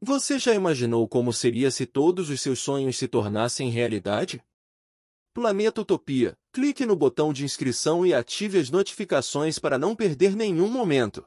Você já imaginou como seria se todos os seus sonhos se tornassem realidade? Planeta Utopia. Clique no botão de inscrição e ative as notificações para não perder nenhum momento.